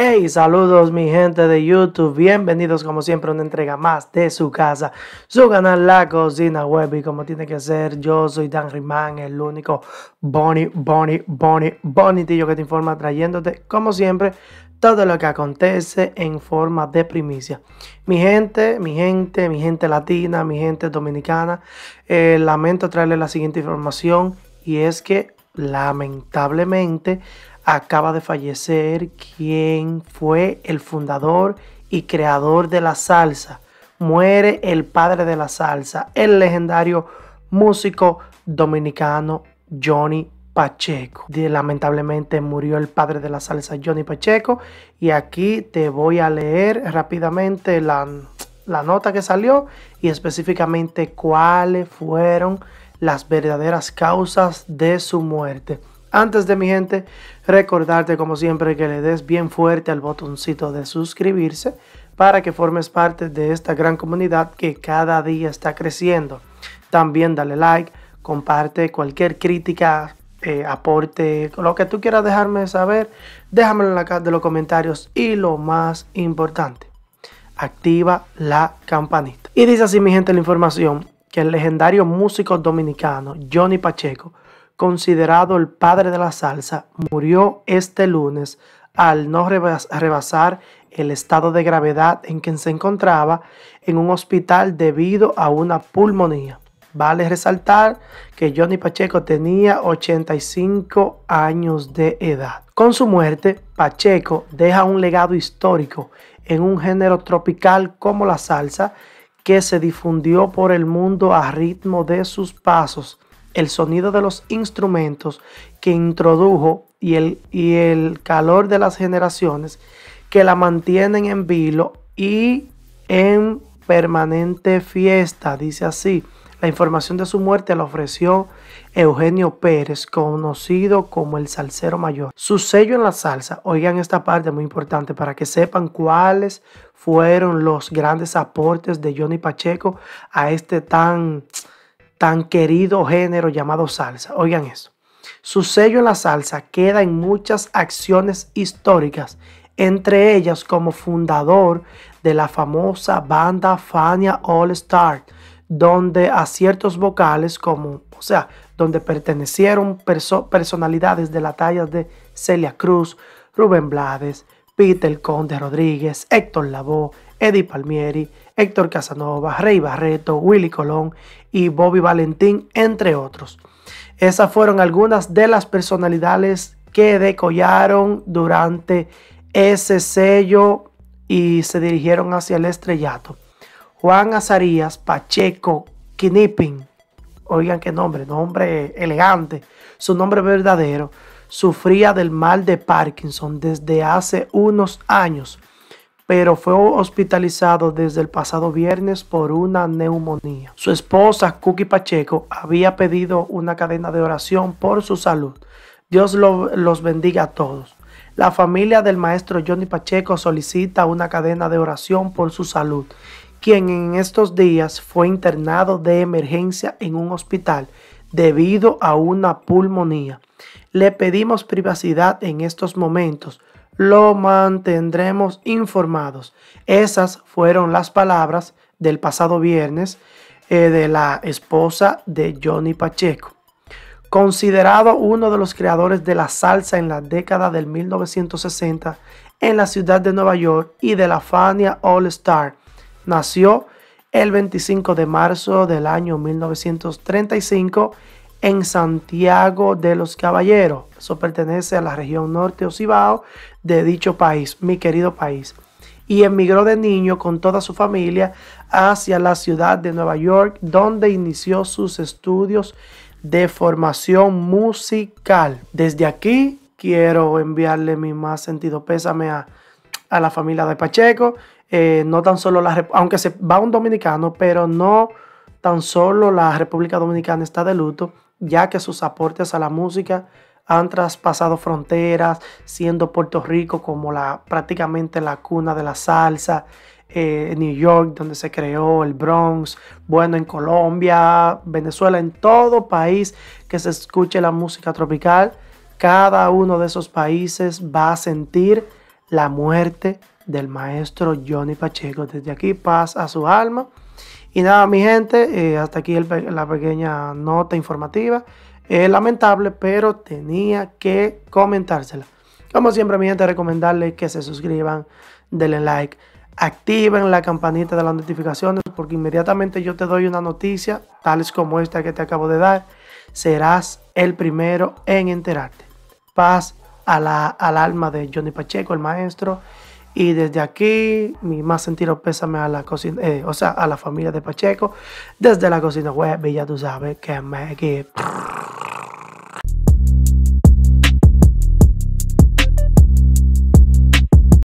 Hey, saludos mi gente de YouTube, bienvenidos como siempre a una entrega más de su casa, su canal La Cocina Web y como tiene que ser, yo soy Dan Rimán, el único Bonnie, Bonnie, Bonnie, Bonitillo que te informa trayéndote como siempre todo lo que acontece en forma de primicia. Mi gente, mi gente, mi gente latina, mi gente dominicana, eh, lamento traerles la siguiente información y es que lamentablemente acaba de fallecer quien fue el fundador y creador de la salsa. Muere el padre de la salsa, el legendario músico dominicano Johnny Pacheco. Lamentablemente murió el padre de la salsa Johnny Pacheco y aquí te voy a leer rápidamente la, nota que salió y específicamente cuáles fueron las verdaderas causas de su muerte. Antes de mi gente, recordarte como siempre que le des bien fuerte al botoncito de suscribirse para que formes parte de esta gran comunidad que cada día está creciendo. También dale like, comparte cualquier crítica, eh, aporte, lo que tú quieras dejarme saber, déjamelo en la caja de los comentarios y lo más importante, activa la campanita. Y dice así mi gente la información que el legendario músico dominicano Johnny Pacheco considerado el padre de la salsa, murió este lunes al no rebasar el estado de gravedad en que se encontraba en un hospital debido a una pulmonía. Vale resaltar que Johnny Pacheco tenía 85 años de edad. Con su muerte, Pacheco deja un legado histórico en un género tropical como la salsa que se difundió por el mundo a ritmo de sus pasos el sonido de los instrumentos que introdujo y el, y el calor de las generaciones que la mantienen en vilo y en permanente fiesta, dice así. La información de su muerte la ofreció Eugenio Pérez, conocido como el salsero mayor. Su sello en la salsa, oigan esta parte muy importante para que sepan cuáles fueron los grandes aportes de Johnny Pacheco a este tan tan querido género llamado salsa. Oigan eso. Su sello en la salsa queda en muchas acciones históricas, entre ellas como fundador de la famosa banda Fania All Star, donde a ciertos vocales como, o sea, donde pertenecieron personalidades de la talla de Celia Cruz, Rubén Blades, Peter Conde Rodríguez, Héctor Lavoe, Eddie Palmieri, Héctor Casanova, Rey Barreto, Willy Colón y Bobby Valentín, entre otros. Esas fueron algunas de las personalidades que decollaron durante ese sello y se dirigieron hacia el estrellato. Juan Azarías, Pacheco, Kinipin, oigan qué nombre, nombre elegante, su nombre verdadero, sufría del mal de Parkinson desde hace unos años pero fue hospitalizado desde el pasado viernes por una neumonía. Su esposa, Cookie Pacheco, había pedido una cadena de oración por su salud. Dios los bendiga a todos. La familia del maestro Johnny Pacheco solicita una cadena de oración por su salud, quien en estos días fue internado de emergencia en un hospital debido a una pulmonía. Le pedimos privacidad en estos momentos lo mantendremos informados. Esas fueron las palabras del pasado viernes eh, de la esposa de Johnny Pacheco. Considerado uno de los creadores de la salsa en la década del 1960 en la ciudad de Nueva York y de la Fania All Star, nació el 25 de marzo del año 1935 en Santiago de los Caballeros. Eso pertenece a la región norte o Cibao de dicho país, mi querido país. Y emigró de niño con toda su familia hacia la ciudad de Nueva York, donde inició sus estudios de formación musical. Desde aquí quiero enviarle mi más sentido pésame a, la familia de Pacheco. Eh, no tan solo la, aunque se va un dominicano, pero no tan solo la República Dominicana está de luto, ya que sus aportes a la música han traspasado fronteras, siendo Puerto Rico como la, prácticamente la cuna de la salsa, eh, New York donde se creó el Bronx, bueno, en Colombia, Venezuela, en todo país que se escuche la música tropical, cada uno de esos países va a sentir la muerte del maestro Johnny Pacheco. Desde aquí paz a su alma y nada, mi gente, eh, hasta aquí la pequeña nota informativa. Es lamentable, pero tenía que comentársela. Como siempre, mi gente, recomendarles que se suscriban, denle like, activen la campanita de las notificaciones, porque inmediatamente yo te doy una noticia, tales como esta que te acabo de dar, serás el primero en enterarte. Paz a al alma de Johnny Pacheco, el maestro. Y desde aquí, mi más sentido pésame a la cocina, eh, o sea, a la familia de Pacheco, desde la cocina web, y ya tú sabes que me... Que,